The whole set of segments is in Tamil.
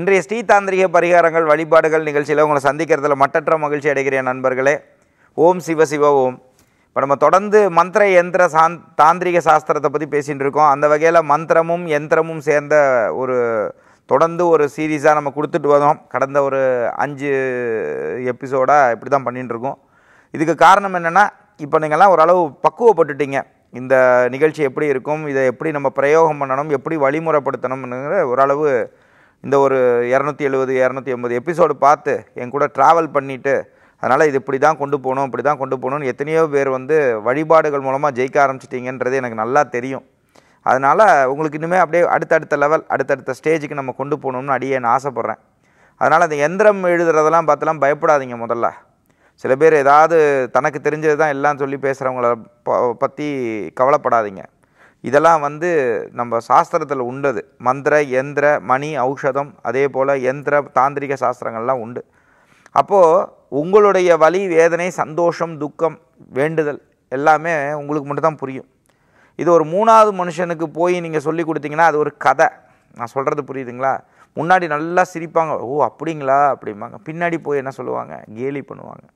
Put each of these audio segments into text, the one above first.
இன்றைய ஸ்ரீதாந்திரிக பரிகாரங்கள் வழிபாடுகள் நிகழ்ச்சியில் உங்களை சந்திக்கிறதுல மட்டற்ற மகிழ்ச்சி அடைகிறேன் நண்பர்களே ஓம் சிவ சிவ ஓம் இப்போ நம்ம தொடர்ந்து மந்திர எந்திர சாந் தாந்திரிக சாஸ்திரத்தை பற்றி பேசிகிட்டு இருக்கோம் அந்த வகையில் மந்திரமும் எந்திரமும் சேர்ந்த ஒரு தொடர்ந்து ஒரு சீரீஸாக நம்ம கொடுத்துட்டு வந்தோம் கடந்த ஒரு அஞ்சு எபிசோடாக இப்படி தான் பண்ணிட்டுருக்கோம் இதுக்கு காரணம் என்னென்னா இப்போ நீங்கள்லாம் ஓரளவு பக்குவப்பட்டுட்டீங்க இந்த நிகழ்ச்சி எப்படி இருக்கும் இதை எப்படி நம்ம பிரயோகம் பண்ணணும் எப்படி வழிமுறைப்படுத்தணும்ங்கிற ஓரளவு இந்த ஒரு இரநூத்தி எழுபது இரநூத்தி எண்பது எபிசோடு பார்த்து என் கூட ட்ராவல் பண்ணிவிட்டு அதனால் இது இப்படி தான் கொண்டு போகணும் இப்படி தான் கொண்டு போகணும்னு எத்தனையோ பேர் வந்து வழிபாடுகள் மூலமாக ஜெயிக்க ஆரம்பிச்சிட்டிங்கன்றது எனக்கு நல்லா தெரியும் அதனால் உங்களுக்கு இன்னுமே அப்படியே அடுத்தடுத்த லெவல் அடுத்தடுத்த ஸ்டேஜுக்கு நம்ம கொண்டு போகணும்னு அடியே நான் ஆசைப்பட்றேன் அதனால் அந்த எந்திரம் எழுதுறதெல்லாம் பார்த்துலாம் பயப்படாதீங்க முதல்ல சில பேர் ஏதாவது தனக்கு தெரிஞ்சது தான் எல்லாம் சொல்லி பேசுகிறவங்கள ப பற்றி கவலைப்படாதீங்க இதெல்லாம் வந்து நம்ம சாஸ்திரத்தில் உண்டது மந்திர எந்திர மணி ஔஷதம் அதே போல் எந்திர தாந்திரிக சாஸ்திரங்கள்லாம் உண்டு அப்போது உங்களுடைய வழி வேதனை சந்தோஷம் துக்கம் வேண்டுதல் எல்லாமே உங்களுக்கு மட்டும்தான் புரியும் இது ஒரு மூணாவது மனுஷனுக்கு போய் நீங்கள் சொல்லி கொடுத்தீங்கன்னா அது ஒரு கதை நான் சொல்கிறது புரியுதுங்களா முன்னாடி நல்லா சிரிப்பாங்க ஓ அப்படிங்களா அப்படிம்பாங்க பின்னாடி போய் என்ன சொல்லுவாங்க கேலி பண்ணுவாங்க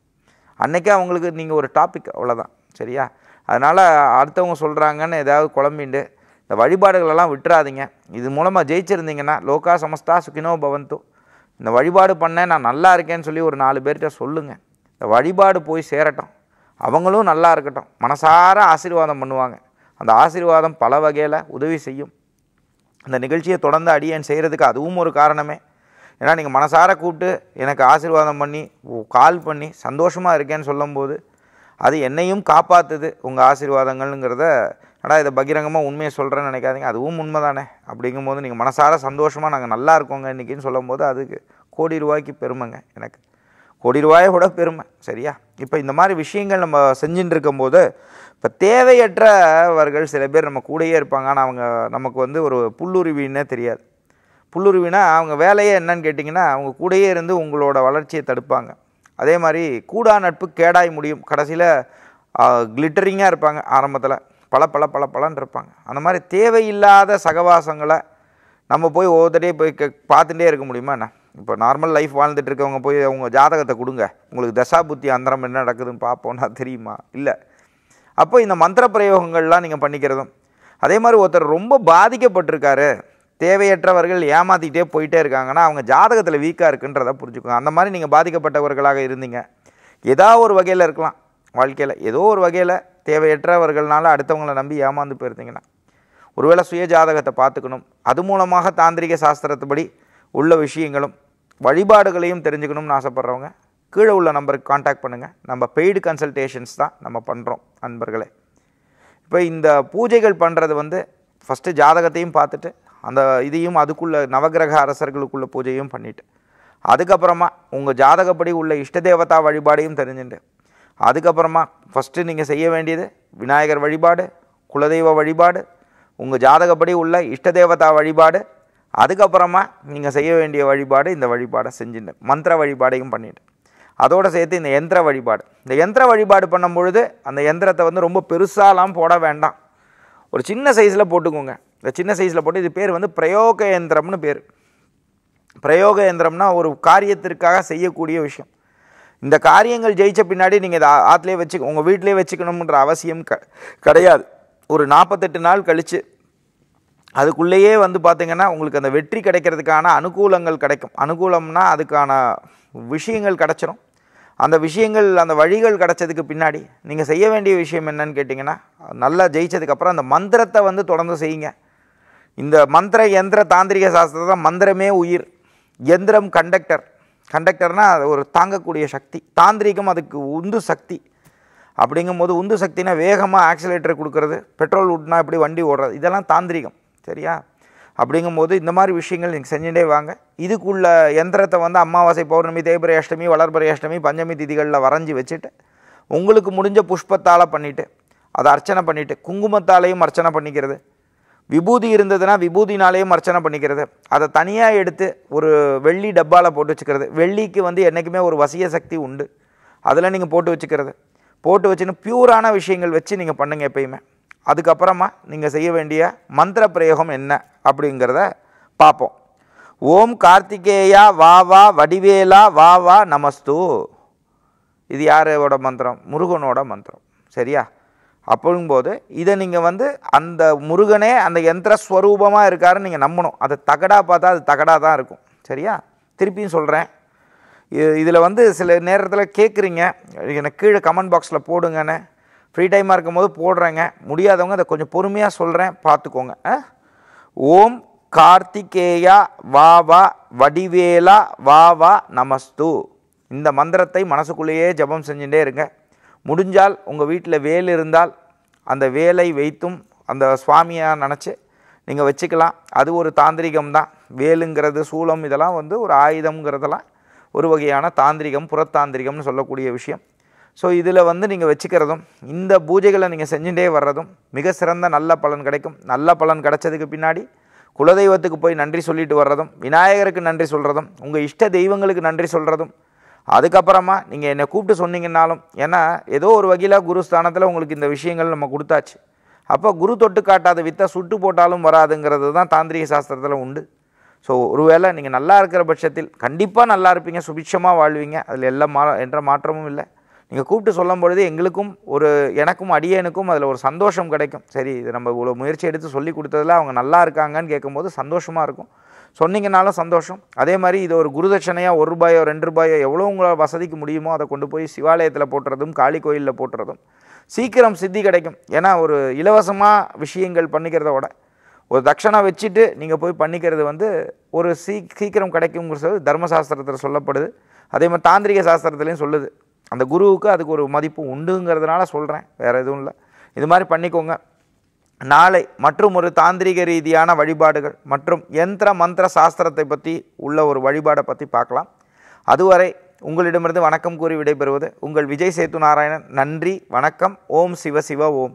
அன்றைக்கே அவங்களுக்கு நீங்கள் ஒரு டாபிக் அவ்வளோதான் சரியா அதனால் அடுத்தவங்க சொல்கிறாங்கன்னு ஏதாவது குழம்பிண்டு இந்த வழிபாடுகளெல்லாம் விட்டுறாதீங்க இது மூலமாக ஜெயிச்சிருந்தீங்கன்னா லோகா சமஸ்தா சுகினோ பவந்தோ இந்த வழிபாடு பண்ணேன் நான் நல்லா இருக்கேன்னு சொல்லி ஒரு நாலு பேர்கிட்ட சொல்லுங்கள் இந்த வழிபாடு போய் சேரட்டும் அவங்களும் நல்லா இருக்கட்டும் மனசார ஆசீர்வாதம் பண்ணுவாங்க அந்த ஆசீர்வாதம் பல வகையில் உதவி செய்யும் அந்த நிகழ்ச்சியை தொடர்ந்து அடியேன் செய்கிறதுக்கு அதுவும் ஒரு காரணமே ஏன்னா நீங்கள் மனசார கூப்பிட்டு எனக்கு ஆசீர்வாதம் பண்ணி கால் பண்ணி சந்தோஷமாக இருக்கேன்னு சொல்லும்போது அது என்னையும் காப்பாற்றுது உங்கள் ஆசீர்வாதங்கள்ங்கிறத ஆனால் இதை பகிரங்கமாக உண்மையை சொல்கிறேன்னு நினைக்காதீங்க அதுவும் உண்மை தானே அப்படிங்கும்போது நீங்கள் மனசார சந்தோஷமாக நாங்கள் நல்லா இருக்கோங்க இன்றைக்கின்னு சொல்லும்போது அதுக்கு கோடி ரூபாய்க்கு பெருமைங்க எனக்கு கோடி ரூபாயை கூட பெருமை சரியா இப்போ இந்த மாதிரி விஷயங்கள் நம்ம செஞ்சுட்டு இருக்கும்போது இப்போ தேவையற்றவர்கள் சில பேர் நம்ம கூடயே இருப்பாங்க ஆனால் அவங்க நமக்கு வந்து ஒரு புல்லுருவின்னே தெரியாது புல்லுருவினா அவங்க வேலையே என்னன்னு கேட்டிங்கன்னா அவங்க கூடயே இருந்து உங்களோட வளர்ச்சியை தடுப்பாங்க அதே மாதிரி கூடா நட்பு கேடாய் முடியும் கடைசியில் கிளிட்டரிங்காக இருப்பாங்க ஆரம்பத்தில் பல பல பல பலன் இருப்பாங்க அந்த மாதிரி தேவையில்லாத சகவாசங்களை நம்ம போய் ஒவ்வொருத்தரையும் போய் பார்த்துட்டே இருக்க முடியுமா என்ன இப்போ நார்மல் லைஃப் வாழ்ந்துட்டு இருக்கவங்க போய் அவங்க ஜாதகத்தை கொடுங்க உங்களுக்கு தசா புத்தி அந்தரம் என்ன நடக்குதுன்னு பார்ப்போன்னா தெரியுமா இல்லை அப்போ இந்த மந்திர பிரயோகங்கள்லாம் நீங்கள் பண்ணிக்கிறதும் அதே மாதிரி ஒருத்தர் ரொம்ப பாதிக்கப்பட்டிருக்காரு தேவையற்றவர்கள் ஏமாற்றிக்கிட்டே போயிட்டே இருக்காங்கன்னா அவங்க ஜாதகத்தில் வீக்காக இருக்குன்றதை புரிஞ்சுக்கோங்க அந்த மாதிரி நீங்கள் பாதிக்கப்பட்டவர்களாக இருந்தீங்க ஏதோ ஒரு வகையில் இருக்கலாம் வாழ்க்கையில் ஏதோ ஒரு வகையில் தேவையற்றவர்களால் அடுத்தவங்களை நம்பி ஏமாந்து போயிருந்தீங்கன்னா ஒருவேளை சுய ஜாதகத்தை பார்த்துக்கணும் அது மூலமாக தாந்திரிக சாஸ்திரத்துபடி உள்ள விஷயங்களும் வழிபாடுகளையும் தெரிஞ்சுக்கணும்னு ஆசைப்பட்றவங்க கீழே உள்ள நம்பருக்கு காண்டாக்ட் பண்ணுங்கள் நம்ம பெய்டு கன்சல்டேஷன்ஸ் தான் நம்ம பண்ணுறோம் நண்பர்களே இப்போ இந்த பூஜைகள் பண்ணுறது வந்து ஃபஸ்ட்டு ஜாதகத்தையும் பார்த்துட்டு அந்த இதையும் அதுக்குள்ளே நவகிரக அரசர்களுக்குள்ள பூஜையும் பண்ணிட்டு அதுக்கப்புறமா உங்கள் ஜாதகப்படி உள்ள இஷ்ட தேவதா வழிபாடையும் தெரிஞ்சுட்டு அதுக்கப்புறமா ஃபஸ்ட்டு நீங்கள் செய்ய வேண்டியது விநாயகர் வழிபாடு குலதெய்வ வழிபாடு உங்கள் ஜாதகப்படி உள்ள இஷ்ட தேவதா வழிபாடு அதுக்கப்புறமா நீங்கள் செய்ய வேண்டிய வழிபாடு இந்த வழிபாடை செஞ்சுட்டு மந்திர வழிபாடையும் பண்ணிவிட்டு அதோடு சேர்த்து இந்த எந்திர வழிபாடு இந்த எந்திர வழிபாடு பண்ணும் பொழுது அந்த எந்திரத்தை வந்து ரொம்ப பெருசாலாம் போட வேண்டாம் ஒரு சின்ன சைஸில் போட்டுக்கோங்க இந்த சின்ன சைஸில் போட்டு இது பேர் வந்து பிரயோக இயந்திரம்னு பேர் பிரயோக இயந்திரம்னா ஒரு காரியத்திற்காக செய்யக்கூடிய விஷயம் இந்த காரியங்கள் ஜெயித்த பின்னாடி நீங்கள் இதை ஆற்றுலேயே வச்சு உங்கள் வீட்டிலே வச்சுக்கணுன்ற அவசியம் க கிடையாது ஒரு நாற்பத்தெட்டு நாள் கழித்து அதுக்குள்ளேயே வந்து பார்த்திங்கன்னா உங்களுக்கு அந்த வெற்றி கிடைக்கிறதுக்கான அனுகூலங்கள் கிடைக்கும் அனுகூலம்னா அதுக்கான விஷயங்கள் கிடச்சிரும் அந்த விஷயங்கள் அந்த வழிகள் கிடச்சதுக்கு பின்னாடி நீங்கள் செய்ய வேண்டிய விஷயம் என்னன்னு கேட்டிங்கன்னா நல்லா ஜெயித்ததுக்கப்புறம் அந்த மந்திரத்தை வந்து தொடர்ந்து செய்யுங்க இந்த மந்திர எந்திர தாந்திரிக சாஸ்திரத்தை மந்திரமே உயிர் எந்திரம் கண்டக்டர் கண்டக்டர்னால் அது ஒரு தாங்கக்கூடிய சக்தி தாந்திரிகம் அதுக்கு உந்து சக்தி அப்படிங்கும் போது உந்து சக்தினா வேகமாக ஆக்சிலேட்டர் கொடுக்கறது பெட்ரோல் விட்னா எப்படி வண்டி ஓடுறது இதெல்லாம் தாந்திரிகம் சரியா அப்படிங்கும்போது இந்த மாதிரி விஷயங்கள் நீங்கள் செஞ்சுட்டே வாங்க இதுக்குள்ள எந்திரத்தை வந்து அமாவாசை பௌர்ணமி தேய்பிரை அஷ்டமி வளர்பிரை அஷ்டமி பஞ்சமி திதிகளில் வரைஞ்சி வச்சுட்டு உங்களுக்கு முடிஞ்ச புஷ்பத்தால் பண்ணிவிட்டு அதை அர்ச்சனை பண்ணிவிட்டு குங்குமத்தாலையும் அர்ச்சனை பண்ணிக்கிறது விபூதி இருந்ததுன்னா விபூதினாலேயும் அர்ச்சனை பண்ணிக்கிறது அதை தனியாக எடுத்து ஒரு வெள்ளி டப்பாவில் போட்டு வச்சுக்கிறது வெள்ளிக்கு வந்து என்றைக்குமே ஒரு வசிய சக்தி உண்டு அதில் நீங்கள் போட்டு வச்சுக்கிறது போட்டு வச்சுன்னு பியூரான விஷயங்கள் வச்சு நீங்கள் பண்ணுங்கள் எப்பயுமே அதுக்கப்புறமா நீங்கள் செய்ய வேண்டிய மந்திர பிரயோகம் என்ன அப்படிங்கிறத பார்ப்போம் ஓம் கார்த்திகேயா வா வா வடிவேலா வா வா நமஸ்து இது யாரோட மந்திரம் முருகனோட மந்திரம் சரியா அப்படிங்கும்போது இதை நீங்கள் வந்து அந்த முருகனே அந்த யந்திர ஸ்வரூபமாக இருக்காருன்னு நீங்கள் நம்பணும் அதை தகடாக பார்த்தா அது தகடாக தான் இருக்கும் சரியா திருப்பியும் சொல்கிறேன் இதில் வந்து சில நேரத்தில் கேட்குறீங்க எனக்கு கீழே கமெண்ட் பாக்ஸில் போடுங்கன்னு ஃப்ரீ டைமாக இருக்கும்போது போடுறேங்க முடியாதவங்க அதை கொஞ்சம் பொறுமையாக சொல்கிறேன் பார்த்துக்கோங்க ஓம் கார்த்திகேயா வா வா வடிவேலா வா வா நமஸ்து இந்த மந்திரத்தை மனசுக்குள்ளேயே ஜபம் செஞ்சுட்டே இருங்க முடிஞ்சால் உங்கள் வீட்டில் வேல் இருந்தால் அந்த வேலை வைத்தும் அந்த சுவாமியாக நினச்சி நீங்கள் வச்சுக்கலாம் அது ஒரு தாந்திரிகம் தான் வேலுங்கிறது சூளம் இதெல்லாம் வந்து ஒரு ஆயுதம்ங்கிறதெல்லாம் ஒரு வகையான தாந்திரிகம் புறத்தாந்திரிகம்னு சொல்லக்கூடிய விஷயம் ஸோ இதில் வந்து நீங்கள் வச்சுக்கிறதும் இந்த பூஜைகளை நீங்கள் செஞ்சுட்டே வர்றதும் மிக சிறந்த நல்ல பலன் கிடைக்கும் நல்ல பலன் கிடைச்சதுக்கு பின்னாடி குலதெய்வத்துக்கு போய் நன்றி சொல்லிட்டு வர்றதும் விநாயகருக்கு நன்றி சொல்கிறதும் உங்கள் இஷ்ட தெய்வங்களுக்கு நன்றி சொல்கிறதும் அதுக்கப்புறமா நீங்கள் என்னை கூப்பிட்டு சொன்னீங்கன்னாலும் ஏன்னா ஏதோ ஒரு வகையில் குரு ஸ்தானத்தில் உங்களுக்கு இந்த விஷயங்கள் நம்ம கொடுத்தாச்சு அப்போ குரு தொட்டு காட்டாத வித்தை சுட்டு போட்டாலும் வராதுங்கிறது தான் தாந்திரிக சாஸ்திரத்தில் உண்டு ஸோ ஒருவேளை நீங்கள் நல்லா இருக்கிற பட்சத்தில் கண்டிப்பாக நல்லா இருப்பீங்க சுபிட்சமாக வாழ்வீங்க அதில் எல்லா மா என்ற மாற்றமும் இல்லை நீங்கள் கூப்பிட்டு சொல்லும் பொழுது எங்களுக்கும் ஒரு எனக்கும் அடியனுக்கும் அதில் ஒரு சந்தோஷம் கிடைக்கும் சரி இது நம்ம இவ்வளோ முயற்சி எடுத்து சொல்லி கொடுத்ததில் அவங்க நல்லா இருக்காங்கன்னு கேட்கும்போது சந்தோஷமாக இருக்கும் சொன்னீங்கனாலும் சந்தோஷம் அதே மாதிரி இது ஒரு குருதட்சணையாக ஒரு ரூபாயோ ரெண்டு ரூபாயோ எவ்வளோ உங்களால் வசதிக்கு முடியுமோ அதை கொண்டு போய் சிவாலயத்தில் போட்டுறதும் காளி கோயிலில் போட்டுறதும் சீக்கிரம் சித்தி கிடைக்கும் ஏன்னா ஒரு இலவசமாக விஷயங்கள் பண்ணிக்கிறத விட ஒரு தட்சணை வச்சுட்டு நீங்கள் போய் பண்ணிக்கிறது வந்து ஒரு சீ சீக்கிரம் கிடைக்குங்கிறது தர்மசாஸ்திரத்தில் சொல்லப்படுது அதே மாதிரி தாந்திரிக சாஸ்திரத்துலேயும் சொல்லுது அந்த குருவுக்கு அதுக்கு ஒரு மதிப்பு உண்டுங்கிறதுனால சொல்கிறேன் வேறு எதுவும் இல்லை இது மாதிரி பண்ணிக்கோங்க நாளை மற்றும் ஒரு தாந்திரிக ரீதியான வழிபாடுகள் மற்றும் யந்திர மந்திர சாஸ்திரத்தை பற்றி உள்ள ஒரு வழிபாடை பற்றி பார்க்கலாம் அதுவரை உங்களிடமிருந்து வணக்கம் கூறி விடைபெறுவது உங்கள் விஜய் சேத்து நாராயணன் நன்றி வணக்கம் ஓம் சிவ சிவ ஓம்